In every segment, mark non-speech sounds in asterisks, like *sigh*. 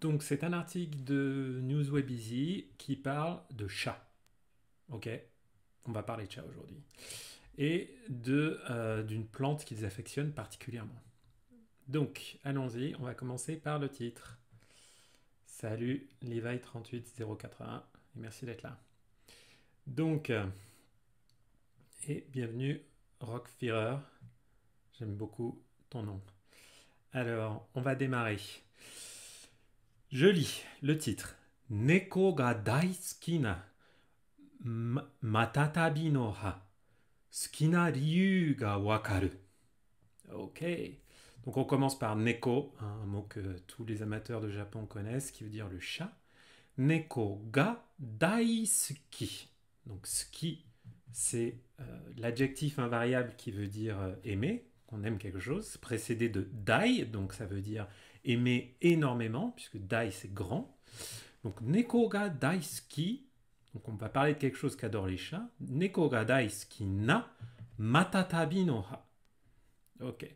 Donc c'est un article de Newsweb Easy qui parle de chat. Ok On va parler de chat aujourd'hui. Et euh, d'une plante qu'ils affectionnent particulièrement. Donc allons-y, on va commencer par le titre. Salut Levi38081 et merci d'être là. Donc, euh, et bienvenue Rockfirer. J'aime beaucoup ton nom. Alors, on va démarrer. Je lis le titre. Neko ga daisuki na matatabi no ha ga wakaru. Ok. Donc on commence par neko, hein, un mot que tous les amateurs de Japon connaissent, qui veut dire le chat. Neko ga daisuki. Donc ski, c'est euh, l'adjectif invariable qui veut dire euh, aimer, qu'on aime quelque chose, précédé de dai, donc ça veut dire aimé énormément, puisque dai c'est grand. Donc Nekoga daisuki, donc on va parler de quelque chose qu'adorent les chats. Nekoga ga na matatabi no ha. Ok.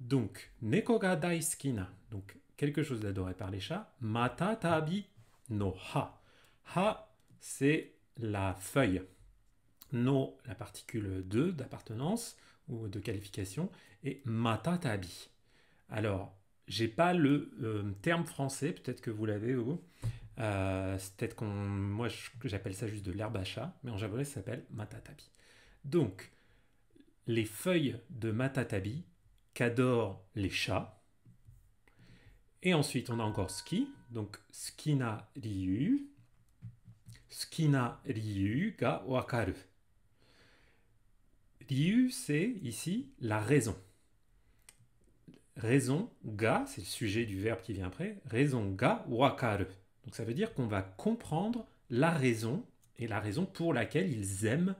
Donc Nekoga ga daisuki na, donc quelque chose d'adoré par les chats. Matatabi no ha. Ha c'est la feuille. No la particule 2 d'appartenance ou de qualification et matatabi. Alors j'ai pas le euh, terme français, peut-être que vous l'avez, euh, peut-être qu'on. Moi, j'appelle ça juste de l'herbe à chat, mais en japonais, ça s'appelle matatabi. Donc, les feuilles de matatabi qu'adorent les chats. Et ensuite, on a encore ski, donc skina ryu. Skina ryu ga wakaru. Ryu, c'est ici la raison raison ga, c'est le sujet du verbe qui vient après, raison ga wakaru. Donc ça veut dire qu'on va comprendre la raison et la raison pour laquelle ils aiment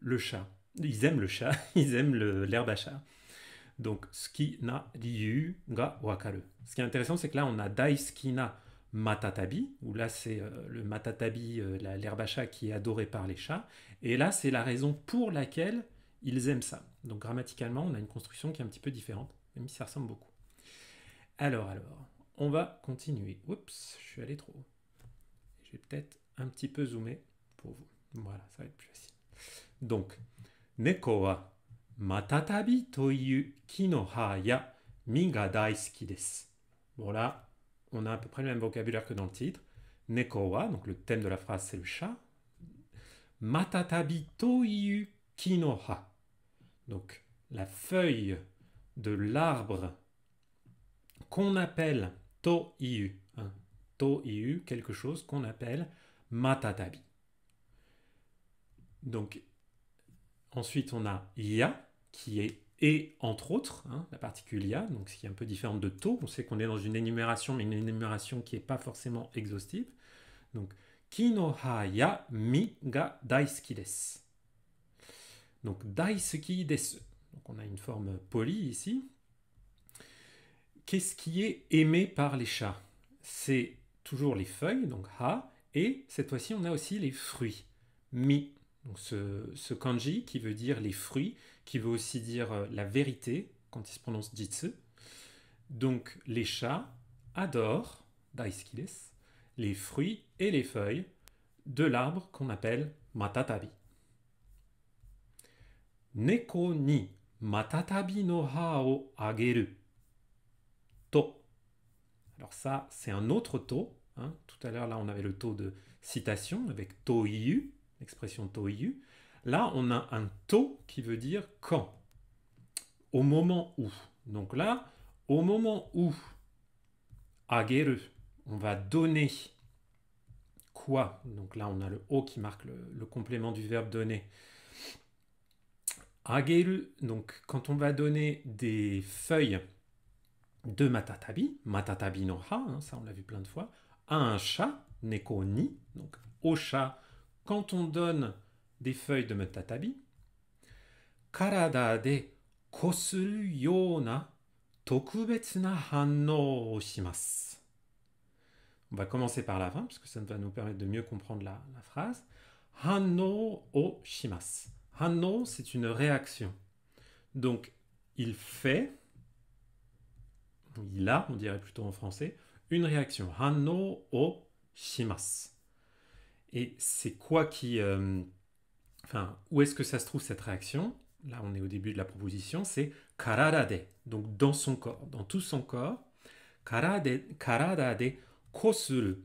le chat. Ils aiment le chat, *laughs* ils aiment l'herbe à Donc ski na ga wakaru. Ce qui est intéressant, c'est que là on a daiskina matatabi, où là c'est euh, le matatabi, euh, l'herbe qui est adoré par les chats, et là c'est la raison pour laquelle ils aiment ça. Donc grammaticalement, on a une construction qui est un petit peu différente ça ressemble beaucoup. Alors, alors, on va continuer. Oups, je suis allé trop haut. Je vais peut-être un petit peu zoomer pour vous. Voilà, ça va être plus facile. Donc, Neko wa matatabi toyu kinoha ya minga daisuki desu. Bon là, on a à peu près le même vocabulaire que dans le titre. Neko wa, donc le thème de la phrase c'est le chat. Matatabi toyu kinoha. Donc, la feuille de l'arbre qu'on appelle to toiu, hein, toiu, quelque chose qu'on appelle matatabi. Donc, ensuite, on a ya », qui est et entre autres, hein, la particule ya », donc ce qui est un peu différent de to, on sait qu'on est dans une énumération, mais une énumération qui n'est pas forcément exhaustive. Donc, kinohaya ya mi ga daisuki desu. Donc, daisuki desu. Donc on a une forme polie ici. Qu'est-ce qui est aimé par les chats C'est toujours les feuilles, donc ha, et cette fois-ci on a aussi les fruits, mi. Donc ce, kanji qui veut dire les fruits, qui veut aussi dire euh, la vérité quand il se prononce jitsu. Donc les chats adorent, daiskides, les fruits et les feuilles de l'arbre qu'on appelle matatabi. Neko ni matatabi no ha o ageru. To. Alors ça, c'est un autre to. Hein. Tout à l'heure, là, on avait le to de citation avec iu l'expression to iu Là, on a un to qui veut dire quand. Au moment où. Donc là, au moment où ageru, on va donner quoi Donc là, on a le o qui marque le complément du verbe donner agelu, donc quand on va donner des feuilles de matatabi, matatabi no ha, hein, ça on l'a vu plein de fois, à un chat, neko ni, donc au chat, quand on donne des feuilles de matatabi, karada de kosuru yona tokubetsu na hanno On va commencer par la fin, parce que ça va nous permettre de mieux comprendre la, la phrase. Hanno o shimasu. Hanno ah c'est une réaction. Donc, il fait, il a, on dirait plutôt en français, une réaction. Hanno o shimas. Et c'est quoi qui... Euh, enfin, où est-ce que ça se trouve cette réaction Là, on est au début de la proposition, c'est kararade, donc dans son corps, dans tout son corps. Karade, kararade kosuru.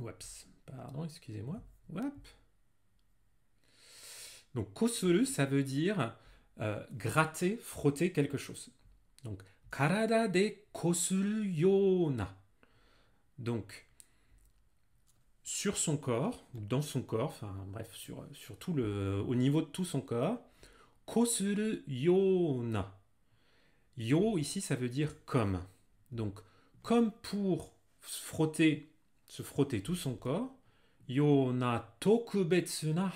Oups, pardon, excusez-moi. Oups. Donc kosuru, ça veut dire euh, gratter, frotter quelque chose. Donc karada de kosuru yona. Donc sur son corps, dans son corps, enfin bref, sur, le, au niveau de tout son corps, kosuru yona. Yo ici ça veut dire comme. Donc comme pour frotter, se frotter tout son corps, Tokubetsu, na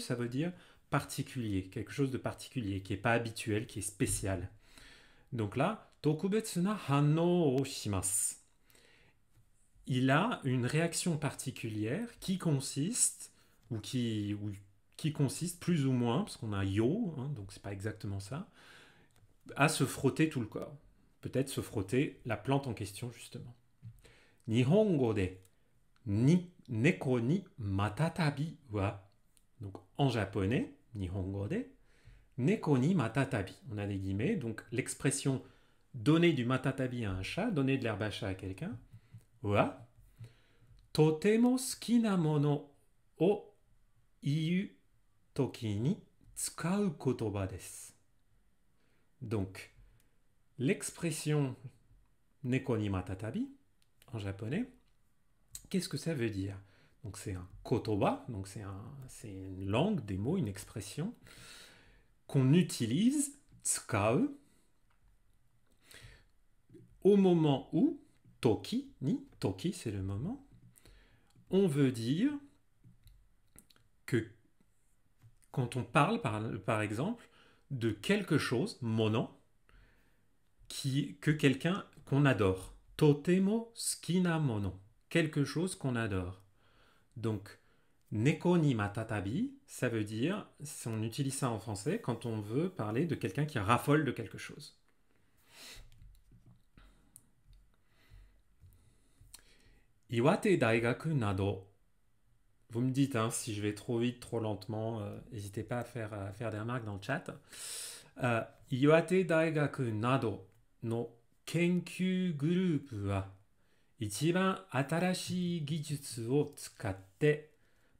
ça veut dire particulier, quelque chose de particulier, qui n'est pas habituel, qui est spécial. Donc là, tokubetsu na hano oshimas. Il a une réaction particulière qui consiste, ou qui, qui consiste plus ou moins, parce qu'on a yo, hein, donc c'est pas exactement ça, à se frotter tout le corps. Peut-être se frotter la plante en question, justement ni wa donc en japonais, nihongo de neko ni matatabi. On a des guillemets, donc l'expression donner du matatabi à un chat, donner de l'herbe à chat à quelqu'un. Wa totemo na mono o iu toki ni tsukau kotoba desu. Donc l'expression neko ni matatabi en japonais. Qu'est-ce que ça veut dire Donc c'est un kotoba, donc c'est un, une langue, des mots, une expression qu'on utilise, tsukau, au moment où, toki, ni, toki c'est le moment, on veut dire que quand on parle par, par exemple de quelque chose, monon, qui, que quelqu'un qu'on adore totemo skinamono, quelque chose qu'on adore. Donc, neko ni matatabi, ça veut dire, si on utilise ça en français quand on veut parler de quelqu'un qui raffole de quelque chose. Iwate Daigaku Nado. Vous me dites hein, si je vais trop vite, trop lentement, euh, n'hésitez pas à faire, faire, des remarques dans le chat. Euh, Iwate Daigaku Nado no 研究グループは一番新しい技術を使って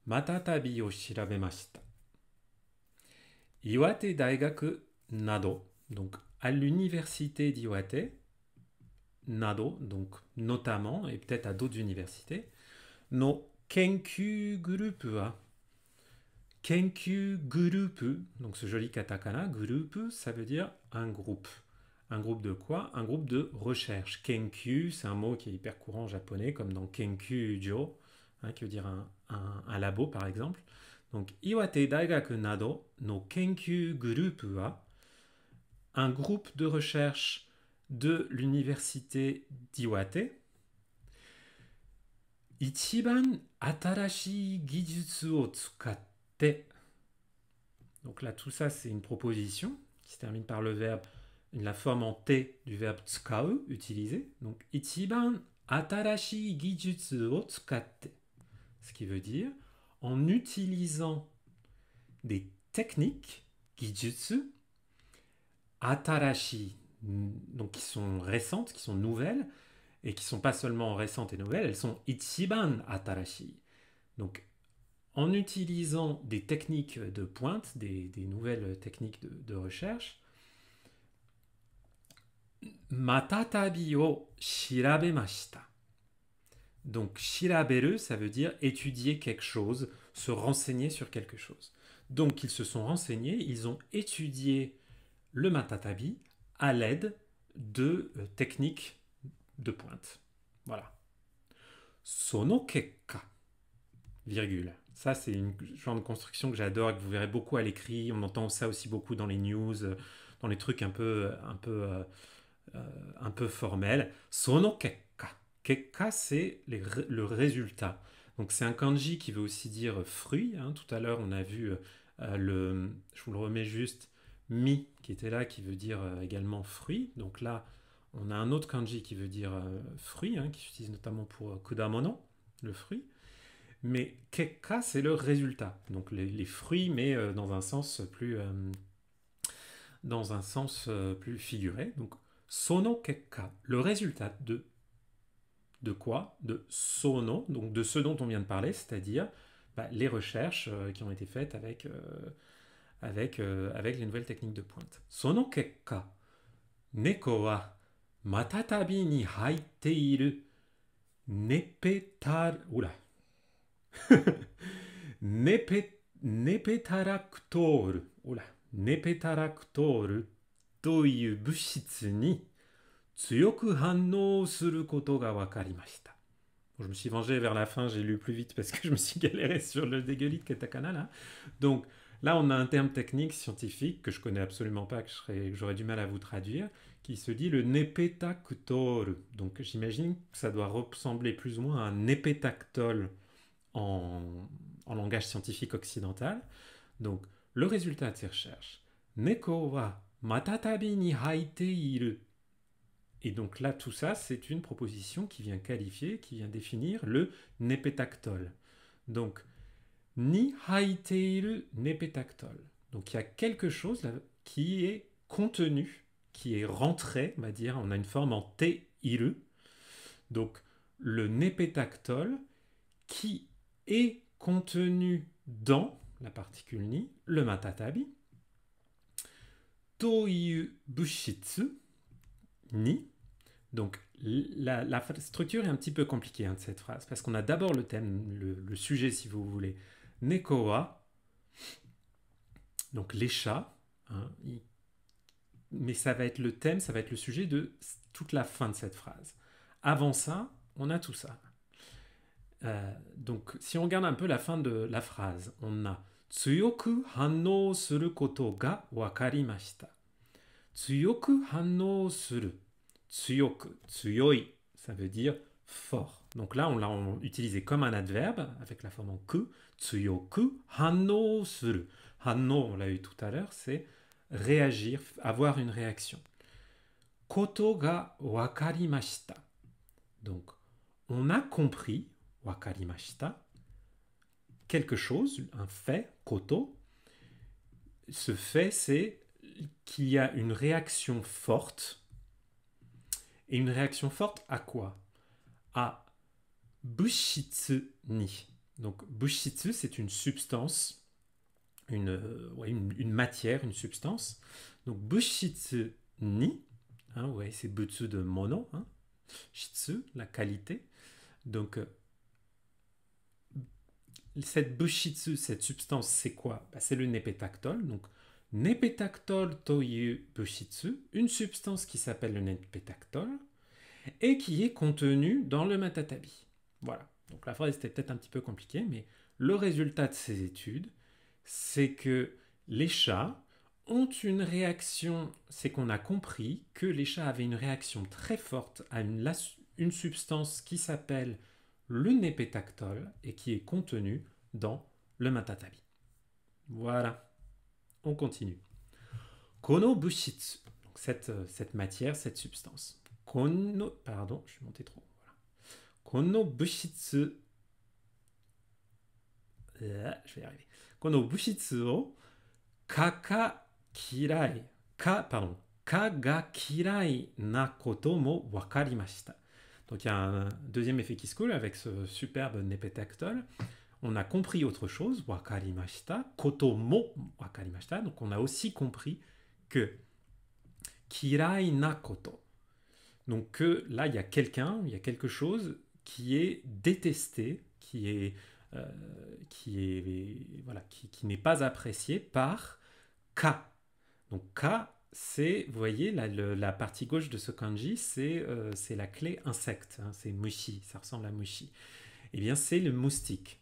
またたびを調べました。岩手大学など、donc à l'université d'Iwate, など、donc notamment et peut-être à d'autres universités, の研究グループは研究グループ、donc ce joli katakana, groupe, ça veut dire un groupe. Un groupe de quoi Un groupe de recherche. Kenkyu, c'est un mot qui est hyper courant en japonais, comme dans Kenkyujo, hein, qui veut dire un, un, labo par exemple. Donc, Iwate Daigaku Nado no Kenkyu Group wa, un groupe de recherche de l'université d'Iwate. Ichiban atarashi gijutsu o tsukatte. Donc là, tout ça, c'est une proposition qui se termine par le verbe la forme en T du verbe tsukau, utiliser. Donc, ichiban atarashi gijutsu wo Ce qui veut dire en utilisant des techniques, gijutsu, atarashi, donc qui sont récentes, qui sont nouvelles, et qui sont pas seulement récentes et nouvelles, elles sont ichiban atarashi. Donc, en utilisant des techniques de pointe, des, nouvelles techniques de recherche, matatabi shirabemashita. Donc shiraberu, ça veut dire étudier quelque chose, se renseigner sur quelque chose. Donc ils se sont renseignés, ils ont étudié le matatabi à l'aide de euh, techniques de pointe. Voilà. Sono kekka, virgule. Ça, c'est une genre de construction que j'adore que vous verrez beaucoup à l'écrit. On entend ça aussi beaucoup dans les news, euh, dans les trucs un peu, un peu euh, euh, un peu formel. Sono kekka. Kekka, c'est le résultat. Donc c'est un kanji qui veut aussi dire fruit. Hein. Tout à l'heure, on a vu euh, le, je vous le remets juste, mi qui était là, qui veut dire euh, également fruit. Donc là, on a un autre kanji qui veut dire fruit, hein, qui s'utilise notamment pour kudamono, le fruit. Mais kekka, c'est le résultat. Donc les, les fruits, mais dans un sens plus, dans un sens plus figuré. Donc sono kekka, le résultat de. De quoi De sono, donc de ce dont on vient de parler, c'est-à-dire bah, les recherches euh, qui ont été faites avec, euh, avec, euh, avec les nouvelles techniques de pointe. Sono kekka, neko wa matatabi ni haite iru nepetar... Oula *laughs* Nepetaraktoru. Oula. Nepetaraktoru je me suis vengé vers la fin, j'ai lu plus vite parce que je me suis galéré sur le dégueulis de katakana Donc là, on a un terme technique scientifique que je connais absolument pas, que j'aurais du mal à vous traduire, qui se dit le nepetactol. Donc j'imagine que ça doit ressembler plus ou moins à un nepetactol en, en langage scientifique occidental. Donc le résultat de ces recherches, Neko matatabi ni haite Et donc là, tout ça, c'est une proposition qui vient qualifier, qui vient définir le népétactol. Donc, ni ilu nepetactol. Donc il y a quelque chose qui est contenu, qui est rentré, on va dire, on a une forme en té-iru. Donc le Népétactol qui est contenu dans la particule ni, le matatabi, Toyubushitsu ni. Donc la, structure est un petit peu compliquée de hein, cette phrase, parce qu'on a d'abord le thème, le, sujet si vous voulez, Nekoa, donc les chats, hein, mais ça va être le thème, ça va être le sujet de toute la fin de cette phrase. Avant ça, on a tout ça. Euh, donc, si on regarde un peu la fin de la phrase, on a Tsuyoku hanno suru koto ga wakarimashita. Tsuyoku hanno suru. Tsuyoku, tsuyoi, ça veut dire fort. Donc là, on l'a utilisé comme un adverbe avec la forme en ku. Tsuyoku hanno suru. Hanno, on l'a eu tout à l'heure, c'est réagir, avoir une réaction. Koto ga wakarimashita. Donc, on a compris, wakarimashita. Quelque chose, un fait, koto. Ce fait, c'est qu'il y a une réaction forte. Et une réaction forte à quoi À bushitsu ni. Donc bushitsu, c'est une substance, une, une, matière, une substance. Donc bushitsu ni, hein, ouais, c'est butsu de mono, hein, shitsu, la qualité. Donc cette bushitsu, cette substance, c'est quoi bah, C'est le népétactol. Donc, népétactol toyu bushitsu, une substance qui s'appelle le népétactol et qui est contenue dans le matatabi. Voilà. Donc la phrase était peut-être un petit peu compliquée, mais le résultat de ces études, c'est que les chats ont une réaction, c'est qu'on a compris que les chats avaient une réaction très forte à une substance qui s'appelle le et qui est contenu dans le matatabi. Voilà. On continue. Kono bushitsu. Donc cette, euh, cette matière, cette substance. Kono. Pardon, je suis monté trop. Voilà. Kono bushitsu. je vais y arriver. Kono bushitsu o kaka kirai. Ka, pardon. Kaga kirai na koto mo wakarimashita. Donc il y a un deuxième effet qui se coule avec ce superbe nepetactol. On a compris autre chose, wakarimashita, mo, wakarimashita. Donc on a aussi compris que kirai na koto. Donc là, il y a quelqu'un, il y a quelque chose qui est détesté, qui est euh, qui est voilà qui, qui n'est pas apprécié par K. Donc K c'est, vous voyez, la, la partie gauche de ce kanji, c'est euh, la clé insecte, hein, c'est mushi, ça ressemble à mushi. Eh bien, c'est le moustique.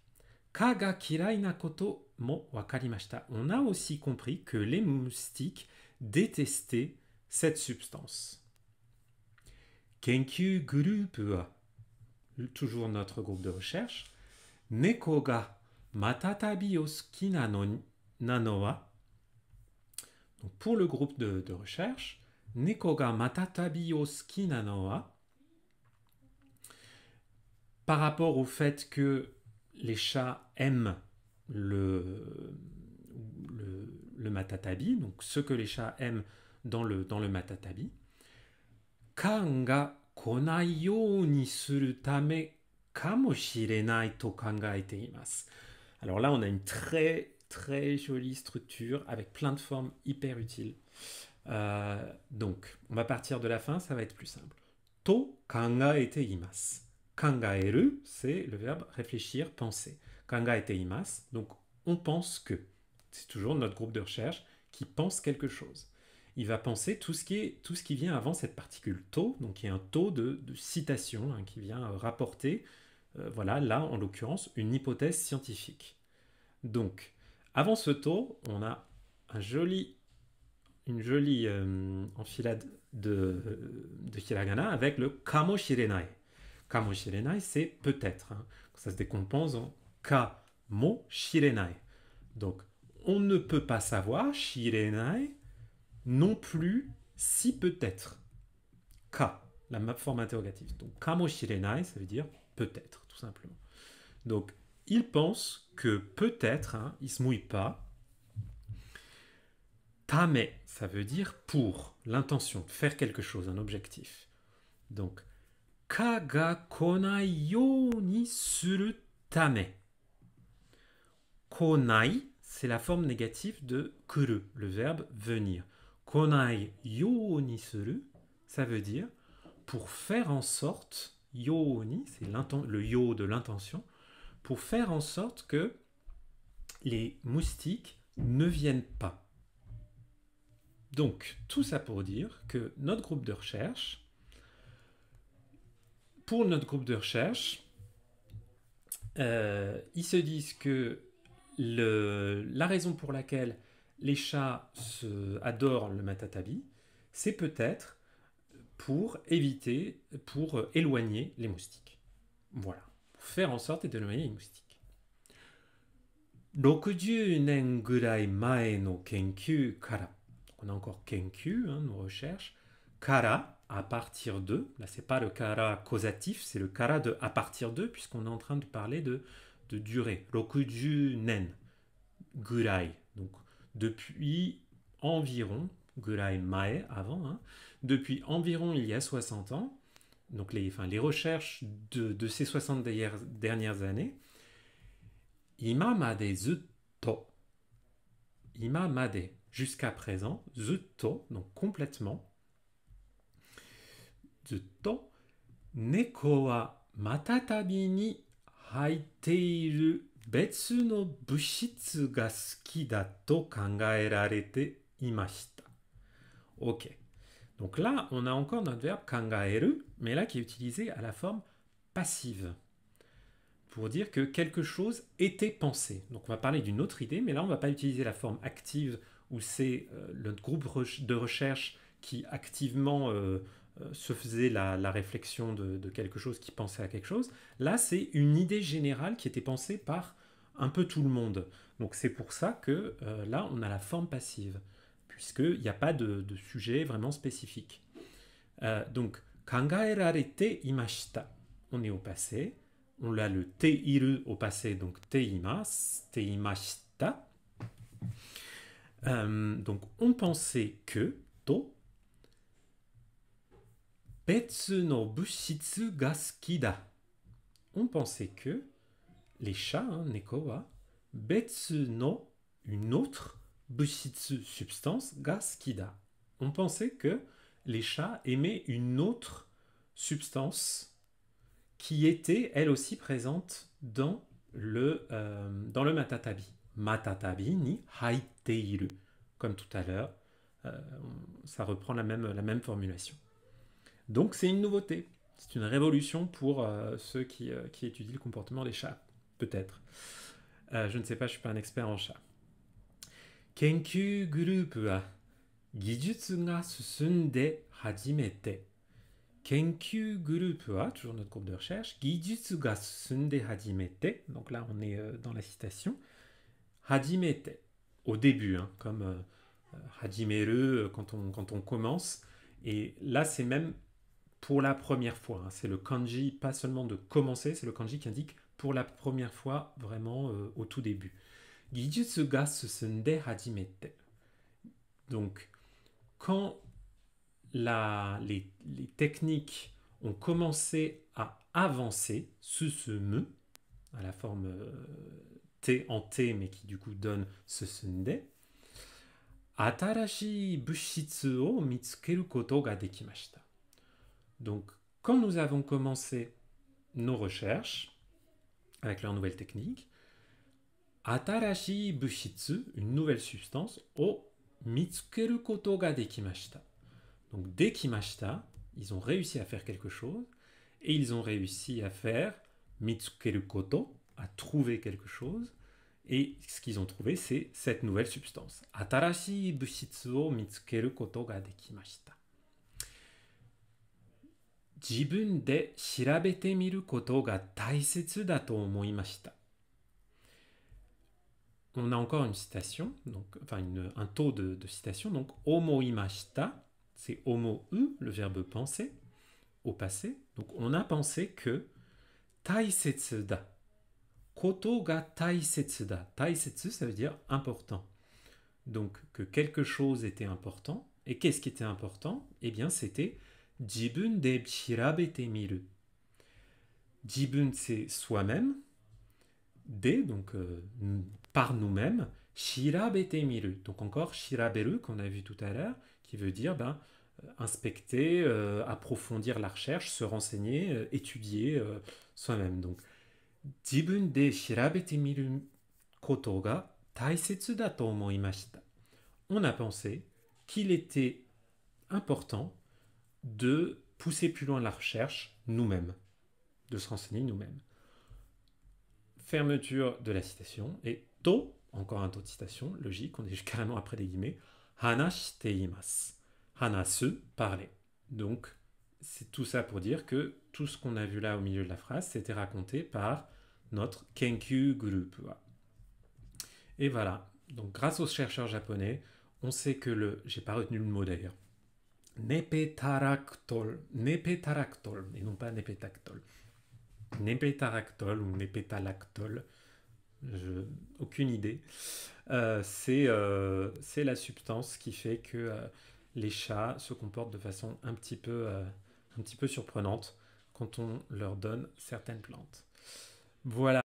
Kaga kirai na koto mo wakarimashita. On a aussi compris que les moustiques détestaient cette substance. Kenkyu Group, toujours notre groupe de recherche, Neko ga matatabi o suki nano wa pour le groupe de, recherche, Neko matatabi o suki par rapport au fait que les chats aiment le, le, matatabi, donc ce que les chats aiment dans le, dans le matatabi. Kanga konai yo ni suru tame kamoshirenai to kangaete imasu. Alors là, on a une très très jolie structure avec plein de formes hyper utiles. Euh, donc, on va partir de la fin, ça va être plus simple. To kangaete imas. Kangaeru, c'est le verbe réfléchir, penser. Kanga Kangaete imas, donc on pense que. C'est toujours notre groupe de recherche qui pense quelque chose. Il va penser tout ce qui, est, tout ce qui vient avant cette particule to, donc il y a un taux de, citation hein, qui vient euh, rapporter, euh, voilà, là en l'occurrence, une hypothèse scientifique. Donc, avant ce taux, on a joli, une jolie euh, enfilade de, de hiragana avec le kamoshirenai. Kamoshirenai, c'est peut-être. Hein. Ça se décompose en shirenai. Donc, on ne peut pas savoir, shirenai, non plus, si peut-être. Ka, la forme interrogative. Donc, kamoshirenai, ça veut dire peut-être, tout simplement. Donc, il pense que peut-être, hein, il se mouille pas, tame, ça veut dire pour, l'intention de faire quelque chose, un objectif. Donc, kaga konai yo ni suru tame. Konai, c'est la forme négative de kuru, le verbe venir. Konai yo ni suru, ça veut dire pour faire en sorte, yo ni, c'est le yo de l'intention, pour faire en sorte que les moustiques ne viennent pas. Donc, tout ça pour dire que notre groupe de recherche, pour notre groupe de recherche, euh, ils se disent que la raison pour laquelle les chats adorent le matatabi, c'est peut-être pour éviter, pour euh, éloigner les moustiques. Voilà faire en sorte et de manière linguistique. 60年ぐらい前の研究から on a encore kenku, hein, nos recherches, kara, à partir de, là c'est pas le kara causatif, c'est le kara de à partir de, puisqu'on est en train de parler de, de durée. Rokuju nen, gurai, donc depuis environ, gurai mae avant, hein, depuis environ il y a 60 ans, donc les, enfin, les recherches de, de, ces 60 dernières années, imamade zutto, imamade jusqu'à présent, zutto, donc complètement, zutto, neko wa matatabi ni haite iru betsu no bushitsu ga suki da to kangaerarete imashita. Ok. Donc là, on a encore notre verbe kangaeru, mais là qui est utilisé à la forme passive, pour dire que quelque chose était pensé. Donc on va parler d'une autre idée, mais là on ne va pas utiliser la forme active où c'est euh, le groupe de recherche qui activement euh, euh, se faisait la, réflexion de, quelque chose, qui pensait à quelque chose. Là, c'est une idée générale qui était pensée par un peu tout le monde. Donc c'est pour ça que là, on a la forme passive il n'y a pas de, sujet vraiment spécifique. Euh, donc, kangaerarete imashita. On est au passé. On a le te au passé, donc te imas, te imashita. Euh, donc, on pensait que to. Betsu no bushitsu ga On pensait que les chats, hein, neko wa, betsu no, une autre, Bushitsu substance gas On pensait que les chats aimaient une autre substance qui était elle aussi présente dans le, euh, dans le matatabi. Matatabi ni haiteiru. Comme tout à l'heure, euh, ça reprend la même, la même formulation. Donc c'est une nouveauté. C'est une révolution pour euh, ceux qui, qui, étudient le comportement des chats, peut-être. je ne sais pas, je ne suis pas un expert en chats toujours notre groupe de recherche, donc là, on est euh, dans la citation. Hajimete, au début, hein, comme euh, euh, Hajimeru quand on, quand on commence. Et là, c'est même pour la première fois. Hein. C'est le kanji, pas seulement de commencer, c'est le kanji qui indique pour la première fois, vraiment au tout début. Donc, quand la, les, techniques ont commencé à avancer, me à la forme euh, T en T, mais qui du coup donne susunde, atarashi bushitsu o mitsukeru koto ga dekimashita. Donc, quand nous avons commencé nos recherches avec leurs nouvelles techniques Atarashi bushitsu, une nouvelle substance, o mitsukeru koto ga Donc dekimashita, ils ont réussi à faire quelque chose et ils ont réussi à faire mitsukeru koto, à trouver quelque chose. Et ce qu'ils ont trouvé, c'est cette nouvelle substance. Atarashi bushitsu o mitsukeru koto ga dekimashita. Jibun de shirabete miru koto ga taisetsu da to omoimashita on a encore une citation, donc, enfin un taux de, citation. Donc, imashita, c'est homo u, le verbe penser, au passé. Donc, on a pensé que taisetsu da. Koto ga taisetsu da. Taisetsu, ça veut dire important. Donc, que quelque chose était important. Et qu'est-ce qui était important Eh bien, c'était jibun de shirabete miru. Jibun, c'est soi-même. De, donc euh, par nous-mêmes, miru. Donc encore shiraberu qu'on a vu tout à l'heure, qui veut dire ben, euh, inspecter, euh, approfondir la recherche, se renseigner, euh, étudier soi-même. Donc, de koto ga taisetsu On a pensé qu'il était important de pousser plus loin la recherche nous-mêmes, de se renseigner nous-mêmes. Fermeture de la citation et to, encore un taux de citation, logique, on est carrément après des guillemets, hanashite Hanasu, parler. Donc, c'est tout ça pour dire que tout ce qu'on a vu là au milieu de la phrase, c'était raconté par notre Kenkyu Group. Et voilà. Donc, grâce aux chercheurs japonais, on sait que le. J'ai pas retenu le mot d'ailleurs. Nepetaractol. Nepetaractol, et non pas nepetactol. Nepetaractol ou nepetalactol je, aucune idée. Euh, euh, c'est la substance qui fait que euh, les chats se comportent de façon un petit peu, un petit peu surprenante quand on leur donne certaines plantes. Voilà.